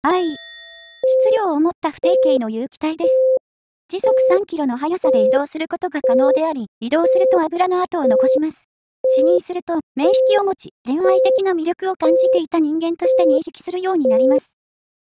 はい。質量を持った不定形の有機体です。時速3キロの速さで移動することが可能であり、移動すると油の跡を残します。視認すると、面識を持ち、恋愛的な魅力を感じていた人間として認識するようになります。